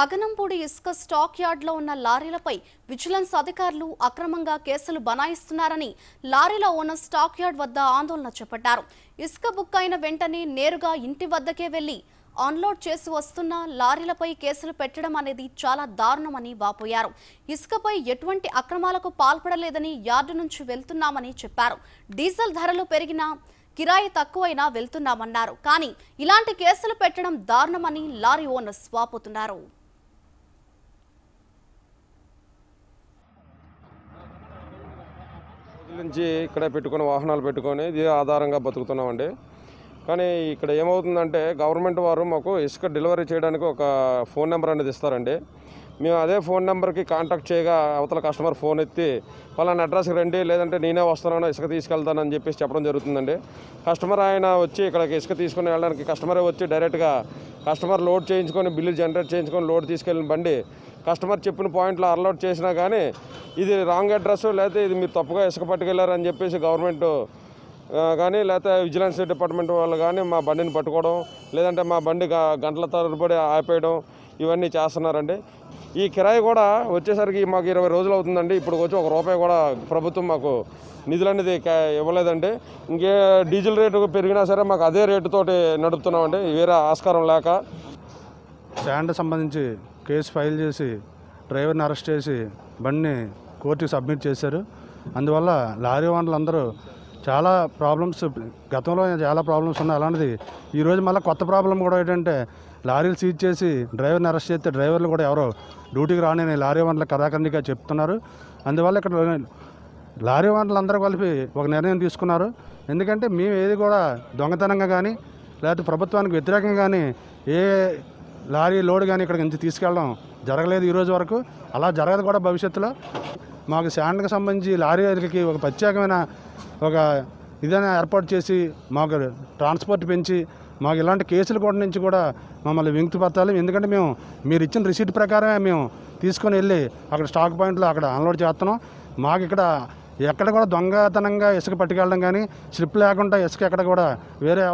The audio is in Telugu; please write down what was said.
అగనంపూడి ఇసుక స్టాక్ లో ఉన్న లారీలపై విజిలెన్స్ అధికారులు అక్రమంగా కేసులు బనాయిస్తున్నారని లారీల ఓనర్ స్టాక్ యార్డ్ వద్ద ఆందోళన చేపట్టారు ఇసుక బుక్ అయిన వెంటనే నేరుగా ఇంటి వద్దకే వెళ్లి అన్లోడ్ చేసి వస్తున్న లారీలపై కేసులు పెట్టడం అనేది చాలా దారుణమని వాపోయారు ఇసుకపై ఎటువంటి అక్రమాలకు పాల్పడలేదని యార్డు నుంచి వెళ్తున్నామని చెప్పారు డీజిల్ ధరలు పెరిగినా కిరాయి తక్కువైనా వెళ్తున్నామన్నారు కానీ ఇలాంటి కేసులు పెట్టడం దారుణమని లారీ ఓనర్స్ వాపోతున్నారు నుంచి ఇక్కడ పెట్టుకొని వాహనాలు పెట్టుకొని ఇది ఆధారంగా బతుకుతున్నామండి కానీ ఇక్కడ ఏమవుతుందంటే గవర్నమెంట్ వారు మాకు ఇసుక డెలివరీ చేయడానికి ఒక ఫోన్ నెంబర్ అనేది ఇస్తారండి మేము అదే ఫోన్ నెంబర్కి కాంటాక్ట్ చేయగా అవతల కస్టమర్ ఫోన్ ఎత్తి పలానా అడ్రస్కి రండి లేదంటే నేనే వస్తున్నాను ఇసుక తీసుకెళ్తానని చెప్పేసి చెప్పడం జరుగుతుందండి కస్టమర్ ఆయన వచ్చి ఇక్కడికి ఇసుక తీసుకుని వెళ్ళడానికి కస్టమరే వచ్చి డైరెక్ట్గా కస్టమర్ లోడ్ చేయించుకొని బిల్లు జనరేట్ చేయించుకొని లోడ్ తీసుకెళ్ళిన బండి కస్టమర్ చెప్పిన పాయింట్లో అలర్ట్ చేసినా కానీ ఇది రాంగ్ అడ్రస్ లేకపోతే ఇది మీరు తప్పుగా ఇసుక పట్టుకెళ్ళారని చెప్పేసి గవర్నమెంట్ కానీ లేకపోతే విజిలెన్స్ డిపార్ట్మెంట్ వాళ్ళు కానీ మా బండిని పట్టుకోవడం లేదంటే మా బండి గంటల తరబడి ఆపేయడం ఇవన్నీ చేస్తున్నారండి ఈ కిరాయి కూడా వచ్చేసరికి మాకు ఇరవై రోజులు అవుతుందండి ఇప్పుడు వచ్చి ఒక రూపాయి కూడా ప్రభుత్వం మాకు నిధులు అనేది ఇవ్వలేదండి ఇంకే డీజిల్ రేటు పెరిగినా సరే మాకు అదే రేటుతోటి నడుపుతున్నామండి వేరే ఆస్కారం లేక స్టాండ్ సంబంధించి కేసు ఫైల్ చేసి డ్రైవర్ని అరెస్ట్ చేసి బండిని కోర్టుకి సబ్మిట్ చేశారు అందువల్ల లారీ అందరూ చాలా ప్రాబ్లమ్స్ గతంలో చాలా ప్రాబ్లమ్స్ ఉన్నాయి అలాంటిది ఈరోజు మళ్ళీ కొత్త ప్రాబ్లం కూడా ఏంటంటే లారీలు సీజ్ చేసి డ్రైవర్ని అరెస్ట్ చేస్తే డ్రైవర్లు కూడా ఎవరో డ్యూటీకి రాని లారీ ఓనర్లు కథాకండిగా చెప్తున్నారు అందువల్ల ఇక్కడ లారీ ఓనర్లు అందరూ కలిపి ఒక నిర్ణయం తీసుకున్నారు ఎందుకంటే మేము ఏది కూడా దొంగతనంగా కానీ లేకపోతే ప్రభుత్వానికి వ్యతిరేకంగా కానీ ఏ లారీ లోడ్ కానీ ఇక్కడికి నుంచి తీసుకెళ్ళడం జరగలేదు ఈ రోజు వరకు అలా జరగదు కూడా భవిష్యత్తులో మాకు శాండ్కి సంబంధించి లారీకి ఒక ప్రత్యేకమైన ఒక ఇదైనా ఏర్పాటు చేసి మాకు ట్రాన్స్పోర్ట్ పెంచి మాకు ఇలాంటి కేసుల కూడా నుంచి కూడా మమ్మల్ని వింక్తి పట్టాలి ఎందుకంటే మేము మీరు ఇచ్చిన రిసీట్ ప్రకారమే మేము తీసుకొని వెళ్ళి అక్కడ స్టాక్ పాయింట్లో అక్కడ అన్లోడ్ చేస్తున్నాం మాకు ఇక్కడ ఎక్కడ కూడా దొంగతనంగా ఇసుక పట్టుకెళ్ళడం కానీ స్లిప్ లేకుండా ఇసుక ఎక్కడ కూడా వేరే